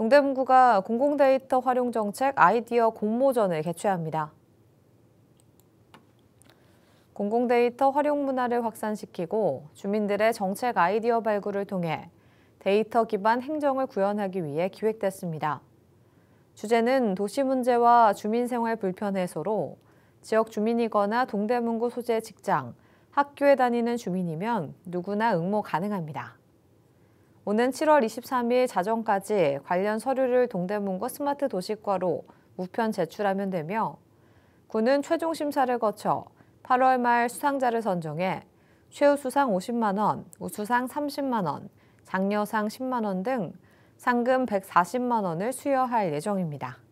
동대문구가 공공데이터 활용 정책 아이디어 공모전을 개최합니다. 공공데이터 활용 문화를 확산시키고 주민들의 정책 아이디어 발굴을 통해 데이터 기반 행정을 구현하기 위해 기획됐습니다. 주제는 도시 문제와 주민생활 불편 해소로 지역 주민이거나 동대문구 소재 직장, 학교에 다니는 주민이면 누구나 응모 가능합니다. 오는 7월 23일 자정까지 관련 서류를 동대문과 스마트 도시과로 우편 제출하면 되며 군은 최종 심사를 거쳐 8월 말 수상자를 선정해 최우수상 50만 원, 우수상 30만 원, 장려상 10만 원 등 상금 140만 원을 수여할 예정입니다.